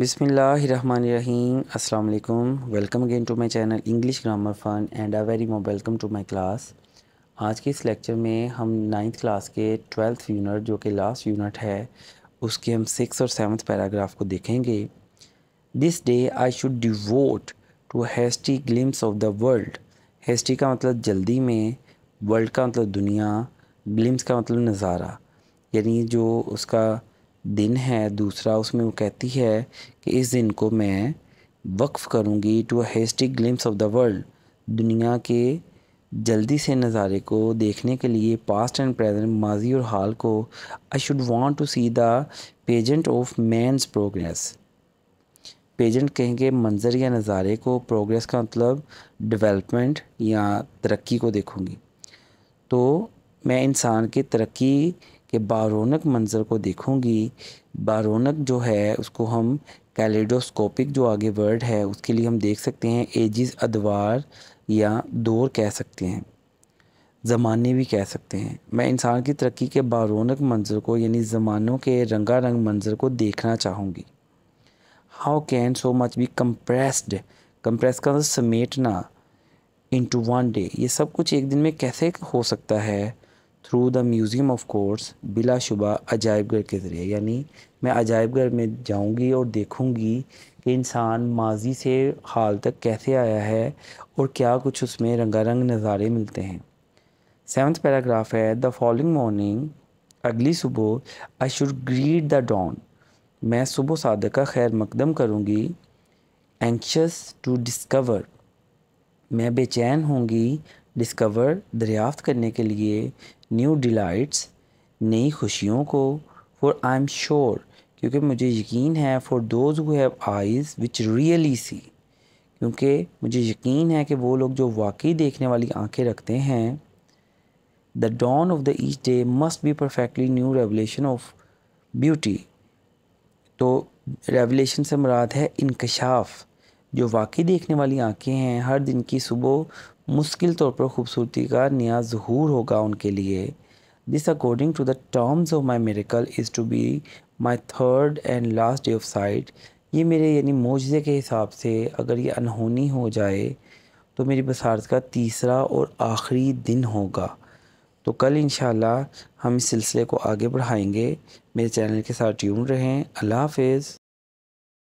बिसमीम् अल्लाम welcome again to my channel English grammar fun and a very welcome to my class आज के इस lecture में हम नाइन्थ क्लास के ट्वेल्थ यूनिट जो कि लास्ट यूनिट है उसके हम सिक्स और सेवन्थ पैराग्राफ को देखेंगे this day I should devote to hasty glimpse of the world hasty का मतलब जल्दी में वर्ल्ड का मतलब दुनिया ग्लिम्स का मतलब नज़ारा यानी जो उसका दिन है दूसरा उसमें वो कहती है कि इस दिन को मैं वक्फ़ करूँगी to a hasty glimpse of the world दुनिया के जल्दी से नज़ारे को देखने के लिए पास्ट एंड प्रेजेंट माजी और हाल को I should want to see the pageant of man's progress pageant कहेंगे मंज़र या नज़ारे को प्रोग्रेस का मतलब डेवलपमेंट या तरक्की को देखूँगी तो मैं इंसान की तरक्की कि बारोनक मंज़र को देखूँगी बारोनक जो है उसको हम कैलेडोस्कोपिक जो आगे वर्ड है उसके लिए हम देख सकते हैं एजिस अदवार या दौर कह सकते हैं ज़माने भी कह सकते हैं मैं इंसान की तरक्की के बारोनक मंजर को यानी ज़मानों के रंगा रंग मंजर को देखना चाहूँगी how can so much be compressed compress का मतलब समेटना इन टू वन डे ये सब कुछ एक दिन में कैसे हो सकता है through the museum of course बिलाशुबा अजायब घर के ज़रिए यानी मैं अजायब घर में जाऊंगी और देखूंगी कि इंसान माजी से हाल तक कैसे आया है और क्या कुछ उसमें रंगारंग नज़ारे मिलते हैं सेवन्थ पैराग्राफ है द फॉलोइंग मॉर्निंग अगली सुबह I should greet the dawn मैं सुबह सादक का खैर मकदम करूँगी एंशस टू डिस्कवर मैं बेचैन होंगी डिस्कवर दरियाफ्त करने के लिए न्यू डिलाइट्स नई खुशियों को फॉर आई एम श्योर क्योंकि मुझे यकीन है for those who have eyes which really see क्योंकि मुझे यकीन है कि वो लोग जो वाकई देखने वाली आंखें रखते हैं the dawn of the each day must be perfectly new revelation of beauty तो रेवलेशन से मुराद है इनकशाफ़ जो वाकई देखने वाली आंखें हैं हर दिन की सुबह मुश्किल तौर पर खूबसूरती का नया जहूर होगा उनके लिए this according to the terms of my miracle is to be my third and last day of sight ये मेरे यानी मोजे के हिसाब से अगर ये अनहोनी हो जाए तो मेरी बसारत का तीसरा और आखिरी दिन होगा तो कल इन हम इस सिलसिले को आगे बढ़ाएंगे मेरे चैनल के साथ ट्यून रहें अल्लाह हाफिज़